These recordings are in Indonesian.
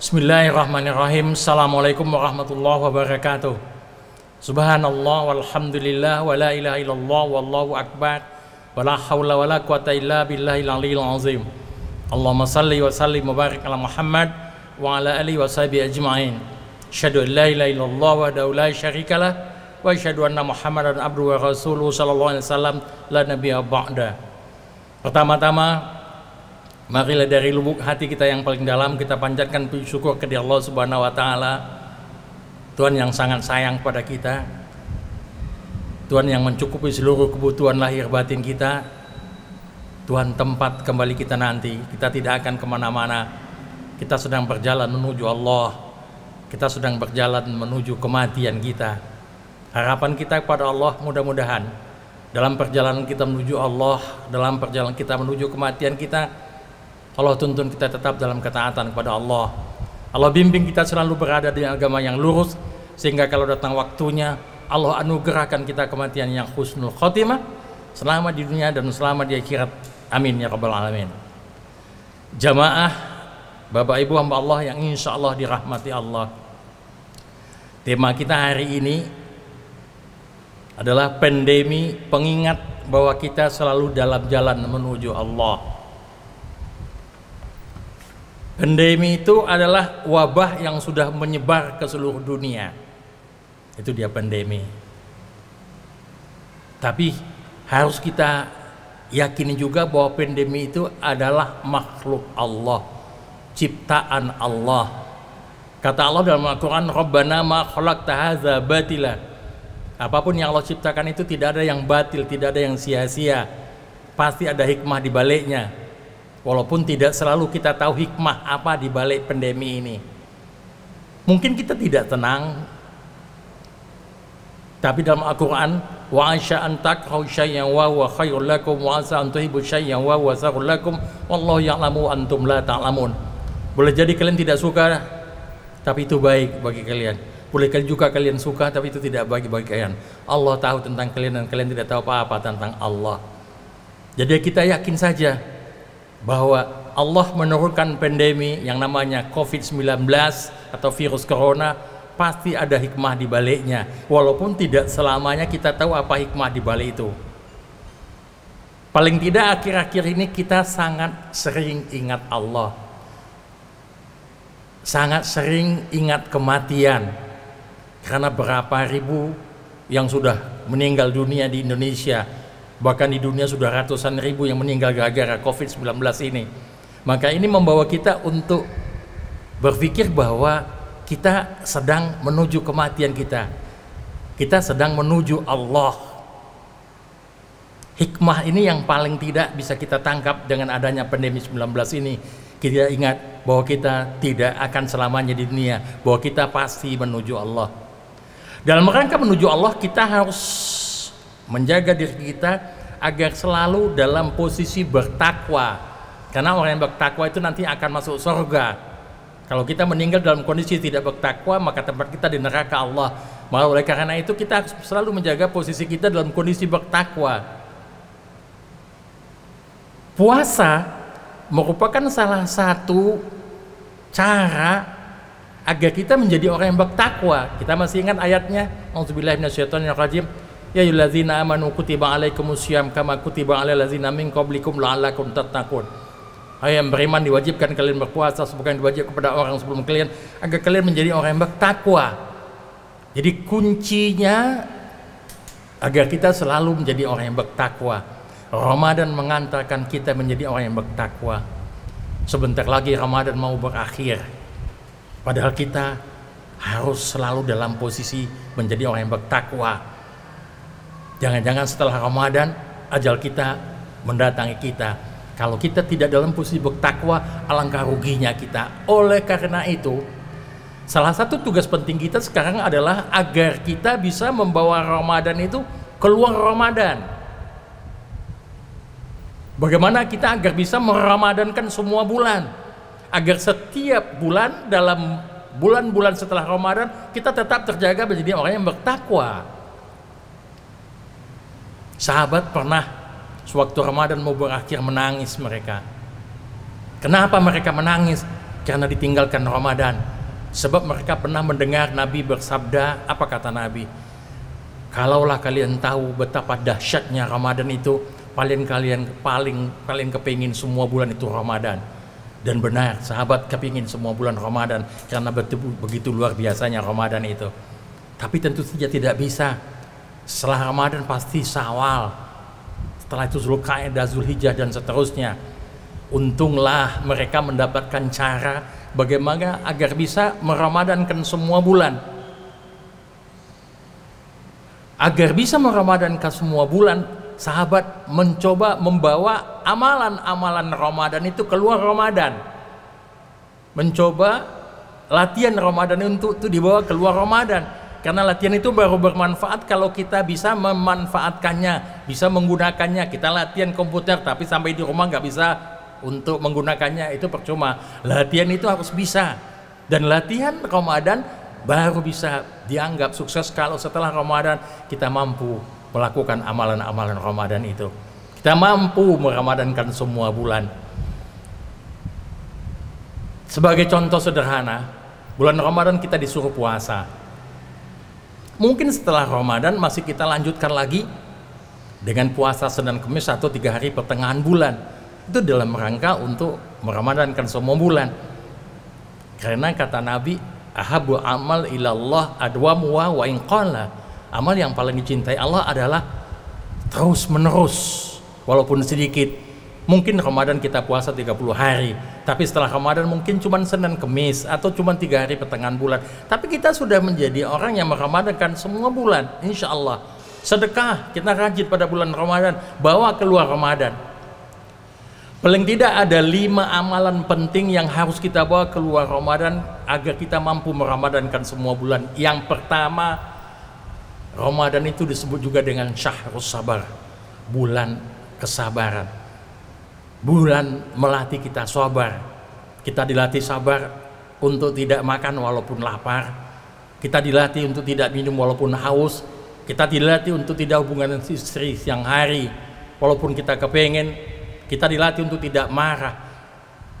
Bismillahirrahmanirrahim Assalamualaikum warahmatullahi wabarakatuh Subhanallah walhamdulillah wa la ilaha illallah wallahu akbar wa la hawla wa la quwata illa billahil aliyil azim Allahumma salli wa salli wa ala Muhammad wa ala alihi wa sahbihi ajma'in Asyhadu an la ilaha illallah wa daula syarikalah wa asyhadu anna Muhammadan abduhu wa rasuluhu sallallahu alaihi wasallam la nabiya ba'da Pertama-tama marilah dari lubuk hati kita yang paling dalam kita panjatkan puji syukur ke Allah Subhanahu wa taala. Tuhan yang sangat sayang pada kita. Tuhan yang mencukupi seluruh kebutuhan lahir batin kita. Tuhan tempat kembali kita nanti. Kita tidak akan kemana-mana. Kita sedang berjalan menuju Allah. Kita sedang berjalan menuju kematian kita. Harapan kita kepada Allah mudah-mudahan dalam perjalanan kita menuju Allah, dalam perjalanan kita menuju kematian kita, Allah tuntun kita tetap dalam ketaatan kepada Allah. Allah bimbing kita selalu berada di agama yang lurus, sehingga kalau datang waktunya, Allah anugerahkan kita kematian yang khusnul khotimah, selama di dunia dan selama di akhirat. Amin ya rabbal alamin. Jamaah, Bapak Ibu hamba Allah yang insya Allah dirahmati Allah. Tema kita hari ini adalah pandemi pengingat bahwa kita selalu dalam jalan menuju Allah. Pandemi itu adalah wabah yang sudah menyebar ke seluruh dunia. Itu dia pandemi. Tapi harus kita yakini juga bahwa pandemi itu adalah makhluk Allah, ciptaan Allah. Kata Allah dalam Al-Qur'an, "Rabbana ma khalaqta hadza batila." Apapun yang Allah ciptakan itu tidak ada yang batil, tidak ada yang sia-sia. Pasti ada hikmah di baliknya. Walaupun tidak selalu kita tahu hikmah apa di balik pandemi ini. Mungkin kita tidak tenang, tapi dalam Al-Quran, wa ansha antak syai'an wa huwa khairul lakum wa asa an tuhibbu syai'an wa huwa syarrul lakum wallahu ya'lamu antum la ta'lamun. Boleh jadi kalian tidak suka, tapi itu baik bagi kalian. Boleh juga kalian suka tapi itu tidak bagi-bagi kalian. Allah tahu tentang kalian dan kalian tidak tahu apa-apa tentang Allah. Jadi kita yakin saja bahwa Allah menurunkan pandemi yang namanya COVID-19 atau virus corona pasti ada hikmah di baliknya walaupun tidak selamanya kita tahu apa hikmah di balik itu. Paling tidak akhir-akhir ini kita sangat sering ingat Allah. Sangat sering ingat kematian. Karena berapa ribu yang sudah meninggal dunia di Indonesia, bahkan di dunia sudah ratusan ribu yang meninggal gara-gara COVID-19 ini. Maka ini membawa kita untuk berpikir bahwa kita sedang menuju kematian kita. Kita sedang menuju Allah. Hikmah ini yang paling tidak bisa kita tangkap dengan adanya pandemi 19 ini. Kita ingat bahwa kita tidak akan selamanya di dunia, bahwa kita pasti menuju Allah. Dalam rangka menuju Allah kita harus menjaga diri kita agar selalu dalam posisi bertakwa. Karena orang yang bertakwa itu nanti akan masuk surga. Kalau kita meninggal dalam kondisi tidak bertakwa, maka tempat kita di neraka Allah. Maka oleh karena itu kita harus selalu menjaga posisi kita dalam kondisi bertakwa. Puasa merupakan salah satu cara agar kita menjadi orang yang bertakwa. Kita masih ingat ayatnya, rajim, Ya ayyuhallazina amanu kutiba alaikumusiyam kama kutiba alal lazina min qablikum la'alakum tattaqun. Hai yang beriman diwajibkan kalian berpuasa sebagai diwajib kepada orang sebelum kalian agar kalian menjadi orang yang bertakwa. Jadi kuncinya agar kita selalu menjadi orang yang bertakwa. Ramadan mengantarkan kita menjadi orang yang bertakwa. Sebentar lagi Ramadan mau berakhir. Padahal kita harus selalu dalam posisi menjadi orang yang bertakwa. Jangan-jangan setelah Ramadan ajal kita mendatangi kita. Kalau kita tidak dalam posisi bertakwa, alangkah ruginya kita. Oleh karena itu, salah satu tugas penting kita sekarang adalah agar kita bisa membawa Ramadan itu keluar Ramadan. Bagaimana kita agar bisa meramadankan semua bulan? agar setiap bulan dalam bulan-bulan setelah Ramadan kita tetap terjaga menjadi orang yang bertakwa. Sahabat pernah sewaktu Ramadan mau berakhir menangis mereka. Kenapa mereka menangis? Karena ditinggalkan Ramadan. Sebab mereka pernah mendengar Nabi bersabda, apa kata Nabi? Kalaulah kalian tahu betapa dahsyatnya Ramadan itu, paling kalian paling paling kepingin semua bulan itu Ramadan. Dan benar, sahabat kepingin semua bulan Ramadan karena begitu luar biasanya Ramadan itu. Tapi tentu saja tidak bisa. Setelah Ramadan pasti Sawal, Setelah itu Zulkaidah, Zulhijjah dan seterusnya. Untunglah mereka mendapatkan cara bagaimana agar bisa meramadankan semua bulan. Agar bisa meramadankan semua bulan, sahabat mencoba membawa amalan-amalan Ramadan itu keluar Ramadan. Mencoba latihan Ramadan untuk itu dibawa keluar Ramadan. Karena latihan itu baru bermanfaat kalau kita bisa memanfaatkannya, bisa menggunakannya. Kita latihan komputer tapi sampai di rumah nggak bisa untuk menggunakannya itu percuma. Latihan itu harus bisa. Dan latihan Ramadan baru bisa dianggap sukses kalau setelah Ramadan kita mampu melakukan amalan-amalan Ramadan itu. Kita mampu meramadankan semua bulan. Sebagai contoh sederhana, bulan Ramadan kita disuruh puasa. Mungkin setelah Ramadan masih kita lanjutkan lagi dengan puasa Senin Kamis atau tiga hari pertengahan bulan. Itu dalam rangka untuk meramadankan semua bulan. Karena kata Nabi, ahabu amal ilallah adwamuwa wa inqala amal yang paling dicintai Allah adalah terus menerus walaupun sedikit mungkin Ramadan kita puasa 30 hari tapi setelah Ramadan mungkin cuma Senin Kemis atau cuma tiga hari pertengahan bulan tapi kita sudah menjadi orang yang meramadankan semua bulan insya Allah sedekah kita rajin pada bulan Ramadan bawa keluar Ramadan paling tidak ada lima amalan penting yang harus kita bawa keluar Ramadan agar kita mampu meramadankan semua bulan yang pertama Ramadan itu disebut juga dengan syahrus sabar, bulan kesabaran. Bulan melatih kita sabar. Kita dilatih sabar untuk tidak makan walaupun lapar. Kita dilatih untuk tidak minum walaupun haus. Kita dilatih untuk tidak hubungan dengan istri siang hari walaupun kita kepengen. Kita dilatih untuk tidak marah.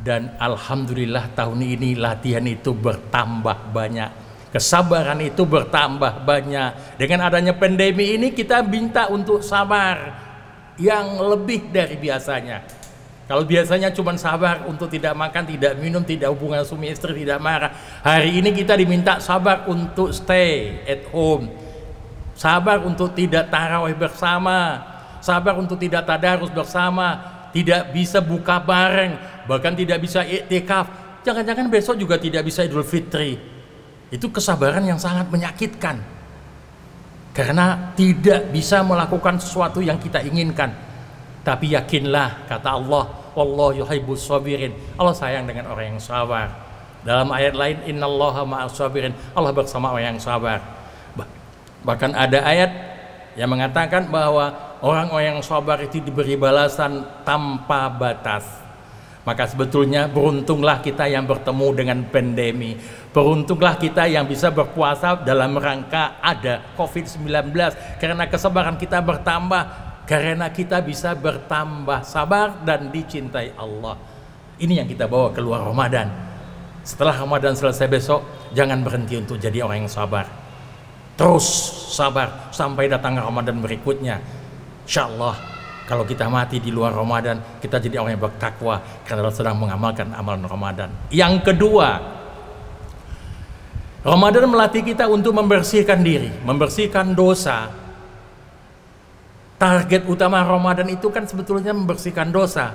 Dan alhamdulillah tahun ini latihan itu bertambah banyak Kesabaran itu bertambah banyak. Dengan adanya pandemi ini kita minta untuk sabar yang lebih dari biasanya. Kalau biasanya cuma sabar untuk tidak makan, tidak minum, tidak hubungan suami istri, tidak marah. Hari ini kita diminta sabar untuk stay at home. Sabar untuk tidak tarawih bersama. Sabar untuk tidak tadarus bersama. Tidak bisa buka bareng. Bahkan tidak bisa iktikaf. Jangan-jangan besok juga tidak bisa idul fitri itu kesabaran yang sangat menyakitkan karena tidak bisa melakukan sesuatu yang kita inginkan tapi yakinlah kata Allah Allah yuhibbus sabirin Allah sayang dengan orang yang sabar dalam ayat lain innallaha ma'as sabirin Allah bersama orang yang sabar bahkan ada ayat yang mengatakan bahwa orang-orang yang sabar itu diberi balasan tanpa batas maka sebetulnya beruntunglah kita yang bertemu dengan pandemi Beruntunglah kita yang bisa berpuasa dalam rangka ada COVID-19 karena kesabaran kita bertambah karena kita bisa bertambah sabar dan dicintai Allah. Ini yang kita bawa keluar Ramadan. Setelah Ramadan selesai besok, jangan berhenti untuk jadi orang yang sabar. Terus sabar sampai datang Ramadan berikutnya. Insya Allah kalau kita mati di luar Ramadan, kita jadi orang yang bertakwa karena sedang mengamalkan amalan Ramadan. Yang kedua, Ramadan melatih kita untuk membersihkan diri, membersihkan dosa. Target utama Ramadan itu kan sebetulnya membersihkan dosa.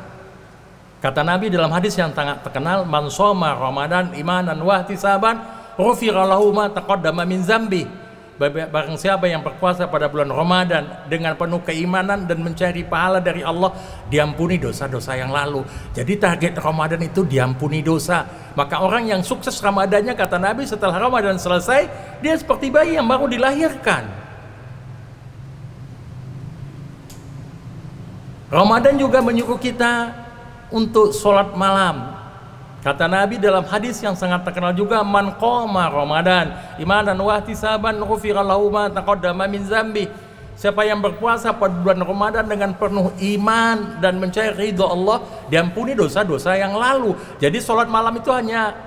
Kata Nabi dalam hadis yang sangat terkenal, "Man shoma Ramadan imanan wa ihtisaban, ghufira lahu ma taqaddama min zambi." Barang siapa yang berpuasa pada bulan Ramadan dengan penuh keimanan dan mencari pahala dari Allah, diampuni dosa-dosa yang lalu. Jadi target Ramadan itu diampuni dosa. Maka orang yang sukses Ramadannya kata Nabi setelah Ramadan selesai, dia seperti bayi yang baru dilahirkan. Ramadan juga menyuruh kita untuk sholat malam Kata Nabi dalam hadis yang sangat terkenal juga man qoma Ramadan imanan wa ihtisaban ghufira lahu ma taqaddama min zambi. Siapa yang berpuasa pada bulan Ramadan dengan penuh iman dan mencari ridho Allah, diampuni dosa-dosa yang lalu. Jadi sholat malam itu hanya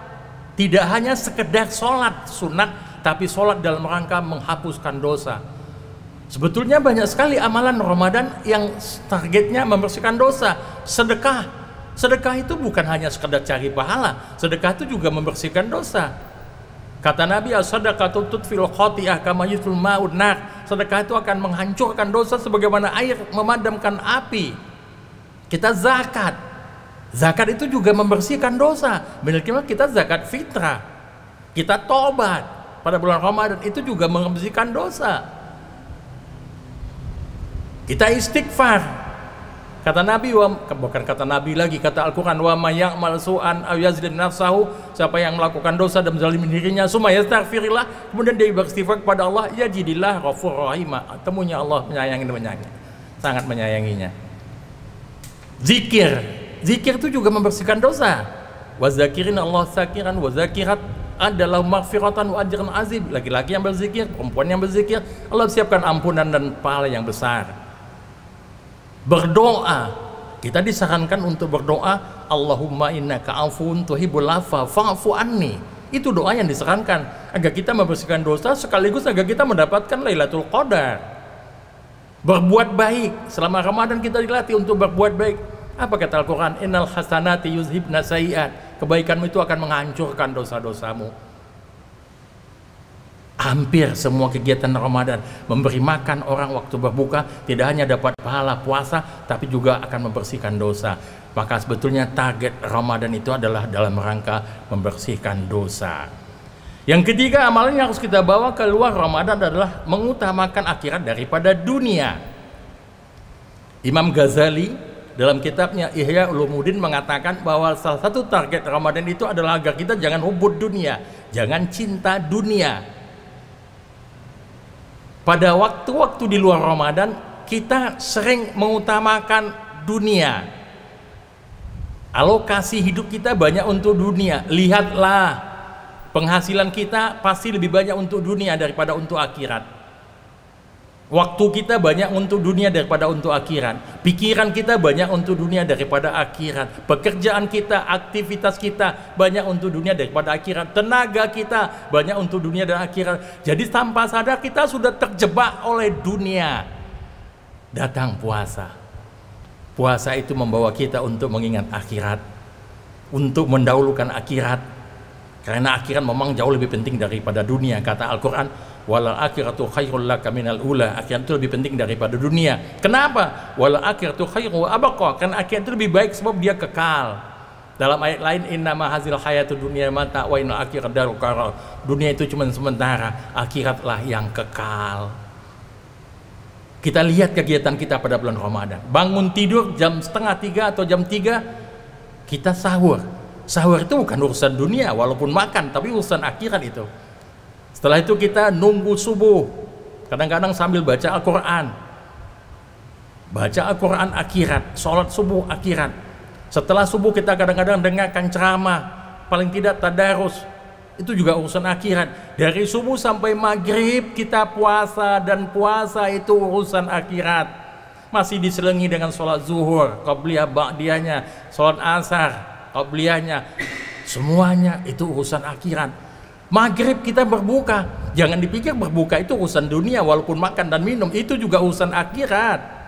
tidak hanya sekedar sholat sunat, tapi sholat dalam rangka menghapuskan dosa. Sebetulnya banyak sekali amalan Ramadan yang targetnya membersihkan dosa. Sedekah Sedekah itu bukan hanya sekedar cari pahala, sedekah itu juga membersihkan dosa. Kata Nabi, as sedekah tutut fil khati'ah Sedekah itu akan menghancurkan dosa sebagaimana air memadamkan api. Kita zakat. Zakat itu juga membersihkan dosa. Benar-benar kita zakat fitrah. Kita tobat pada bulan Ramadan itu juga membersihkan dosa. Kita istighfar, Kata Nabi wa, bukan kata Nabi lagi kata Al-Qur'an wa may malsu'an su'an nafsahu siapa yang melakukan dosa dan menzalimi dirinya summa yastaghfirillah kemudian dia beristighfar kepada Allah yajidillah ghafur rahimah temunya Allah menyayangi menyayangi sangat menyayanginya zikir zikir itu juga membersihkan dosa wa zakirin Allah zakiran, wa zakirat adalah maghfiratan wa ajran azim laki-laki yang berzikir perempuan yang berzikir Allah siapkan ampunan dan pahala yang besar berdoa. Kita disarankan untuk berdoa, Allahumma innaka ka'afun tuhibu lafa fa'afu anni. Itu doa yang disarankan agar kita membersihkan dosa sekaligus agar kita mendapatkan Lailatul Qadar. Berbuat baik, selama Ramadan kita dilatih untuk berbuat baik. Apa kata Al-Qur'an? Innal hasanati yuzhibna sayiat. Kebaikanmu itu akan menghancurkan dosa-dosamu hampir semua kegiatan Ramadan memberi makan orang waktu berbuka tidak hanya dapat pahala puasa tapi juga akan membersihkan dosa maka sebetulnya target Ramadan itu adalah dalam rangka membersihkan dosa yang ketiga amalan yang harus kita bawa keluar Ramadan adalah mengutamakan akhirat daripada dunia Imam Ghazali dalam kitabnya Ihya Ulumuddin mengatakan bahwa salah satu target Ramadan itu adalah agar kita jangan hubut dunia, jangan cinta dunia, pada waktu-waktu di luar Ramadan kita sering mengutamakan dunia alokasi hidup kita banyak untuk dunia lihatlah penghasilan kita pasti lebih banyak untuk dunia daripada untuk akhirat Waktu kita banyak untuk dunia daripada untuk akhirat. Pikiran kita banyak untuk dunia daripada akhirat. Pekerjaan kita, aktivitas kita banyak untuk dunia daripada akhirat. Tenaga kita banyak untuk dunia dan akhirat. Jadi tanpa sadar kita sudah terjebak oleh dunia. Datang puasa. Puasa itu membawa kita untuk mengingat akhirat. Untuk mendahulukan akhirat karena akhirat memang jauh lebih penting daripada dunia. Kata Al-Quran, wala akhiratu khairul laka minal ula. Akhirat itu lebih penting daripada dunia. Kenapa? Wala akhiratu khairu abaqa. Karena akhirat itu lebih baik sebab dia kekal. Dalam ayat lain ma hazil hayatu dunia mata wa inna akhirat daru qarar. Dunia itu cuma sementara, akhiratlah yang kekal. Kita lihat kegiatan kita pada bulan Ramadan. Bangun tidur jam setengah tiga atau jam tiga, kita sahur sahur itu bukan urusan dunia walaupun makan tapi urusan akhirat itu setelah itu kita nunggu subuh kadang-kadang sambil baca Al-Quran baca Al-Quran akhirat sholat subuh akhirat setelah subuh kita kadang-kadang dengarkan ceramah paling tidak tadarus itu juga urusan akhirat dari subuh sampai maghrib kita puasa dan puasa itu urusan akhirat masih diselengi dengan sholat zuhur qabliyah ba'diyahnya sholat asar qabliyahnya, semuanya itu urusan akhirat. Maghrib kita berbuka, jangan dipikir berbuka itu urusan dunia walaupun makan dan minum itu juga urusan akhirat.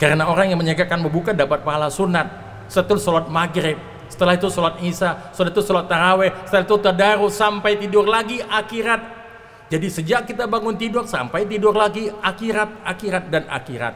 Karena orang yang menyegarkan berbuka dapat pahala sunat. Setelah sholat maghrib, setelah itu sholat isya, setelah itu sholat taraweh, setelah itu tadarus sampai tidur lagi akhirat. Jadi sejak kita bangun tidur sampai tidur lagi akhirat, akhirat dan akhirat.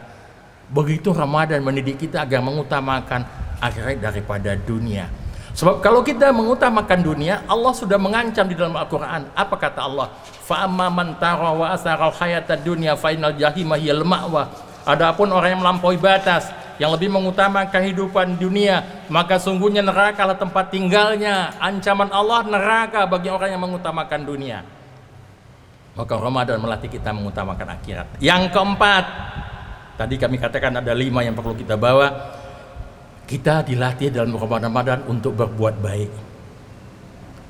Begitu Ramadan mendidik kita agar mengutamakan akhirat daripada dunia. Sebab kalau kita mengutamakan dunia, Allah sudah mengancam di dalam Al-Quran. Apa kata Allah? Fa'amma man wa asaral hayata dunia fa'inal jahimah yal ma'wa. Adapun orang yang melampaui batas, yang lebih mengutamakan kehidupan dunia, maka sungguhnya neraka lah tempat tinggalnya. Ancaman Allah neraka bagi orang yang mengutamakan dunia. Maka Ramadan melatih kita mengutamakan akhirat. Yang keempat, tadi kami katakan ada lima yang perlu kita bawa kita dilatih dalam Ramadan untuk berbuat baik.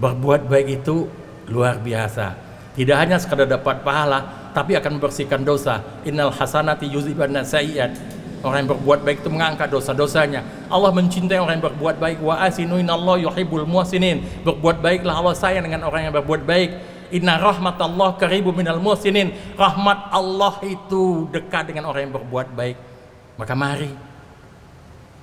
Berbuat baik itu luar biasa. Tidak hanya sekadar dapat pahala, tapi akan membersihkan dosa. Innal hasanati yuziban sayyiat. Orang yang berbuat baik itu mengangkat dosa-dosanya. Allah mencintai orang yang berbuat baik. Wa asinu inallah yuhibbul muhsinin. Berbuat baiklah Allah sayang dengan orang yang berbuat baik. Inna rahmatallah karibu minal muhsinin. Rahmat Allah itu dekat dengan orang yang berbuat baik. Maka mari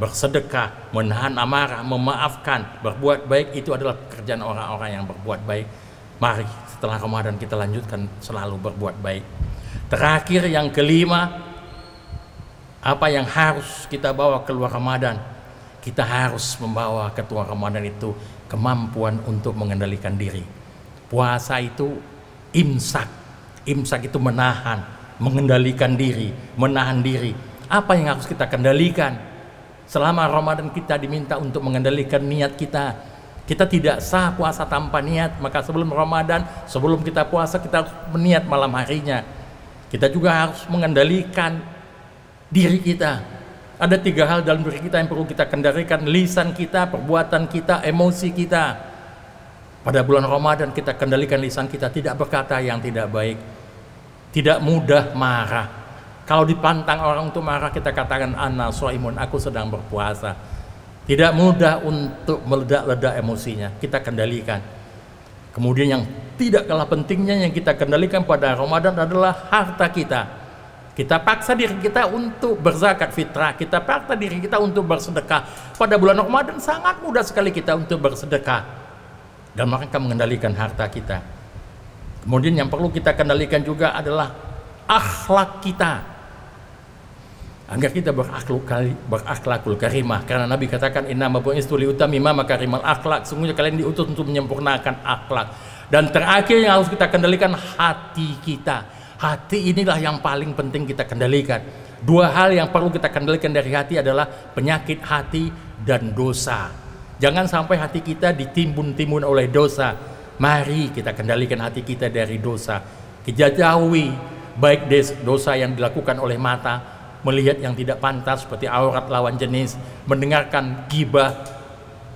bersedekah, menahan amarah, memaafkan, berbuat baik itu adalah pekerjaan orang-orang yang berbuat baik. Mari setelah Ramadan kita lanjutkan selalu berbuat baik. Terakhir yang kelima, apa yang harus kita bawa keluar Ramadan? Kita harus membawa ketua Ramadan itu kemampuan untuk mengendalikan diri. Puasa itu imsak. Imsak itu menahan, mengendalikan diri, menahan diri. Apa yang harus kita kendalikan? Selama Ramadan kita diminta untuk mengendalikan niat kita. Kita tidak sah puasa tanpa niat, maka sebelum Ramadan, sebelum kita puasa kita meniat malam harinya. Kita juga harus mengendalikan diri kita. Ada tiga hal dalam diri kita yang perlu kita kendalikan, lisan kita, perbuatan kita, emosi kita. Pada bulan Ramadan kita kendalikan lisan kita tidak berkata yang tidak baik, tidak mudah marah, kalau dipantang orang untuk marah, kita katakan ana soimun, aku sedang berpuasa. Tidak mudah untuk meledak-ledak emosinya, kita kendalikan. Kemudian yang tidak kalah pentingnya yang kita kendalikan pada Ramadan adalah harta kita. Kita paksa diri kita untuk berzakat fitrah, kita paksa diri kita untuk bersedekah. Pada bulan Ramadan sangat mudah sekali kita untuk bersedekah. Dan mereka mengendalikan harta kita. Kemudian yang perlu kita kendalikan juga adalah akhlak kita agar kita berakhlak berakhlakul karimah karena Nabi katakan inna istuli utami mama karimal akhlak sungguhnya kalian diutus untuk menyempurnakan akhlak dan terakhir yang harus kita kendalikan hati kita hati inilah yang paling penting kita kendalikan dua hal yang perlu kita kendalikan dari hati adalah penyakit hati dan dosa jangan sampai hati kita ditimbun-timbun oleh dosa mari kita kendalikan hati kita dari dosa kejajawi baik dosa yang dilakukan oleh mata melihat yang tidak pantas seperti aurat lawan jenis, mendengarkan gibah.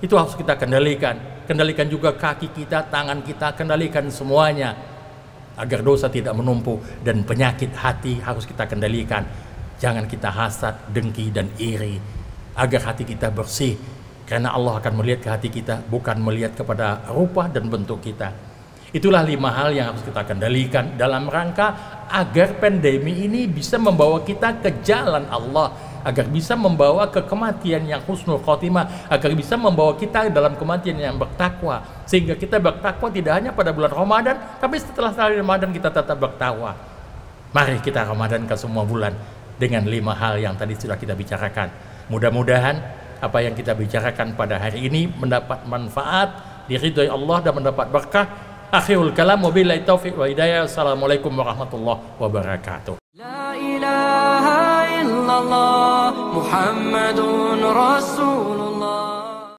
Itu harus kita kendalikan. Kendalikan juga kaki kita, tangan kita, kendalikan semuanya agar dosa tidak menumpuk dan penyakit hati harus kita kendalikan. Jangan kita hasad, dengki dan iri agar hati kita bersih karena Allah akan melihat ke hati kita bukan melihat kepada rupa dan bentuk kita. Itulah lima hal yang harus kita kendalikan dalam rangka agar pandemi ini bisa membawa kita ke jalan Allah agar bisa membawa ke kematian yang husnul khotimah agar bisa membawa kita dalam kematian yang bertakwa sehingga kita bertakwa tidak hanya pada bulan Ramadan tapi setelah hari Ramadan kita tetap bertakwa mari kita Ramadan ke semua bulan dengan lima hal yang tadi sudah kita bicarakan mudah-mudahan apa yang kita bicarakan pada hari ini mendapat manfaat diridhoi Allah dan mendapat berkah أخيه الكلام وبالله التوفيق والهداية السلام عليكم ورحمة الله وبركاته لا إله إلا الله محمد رسول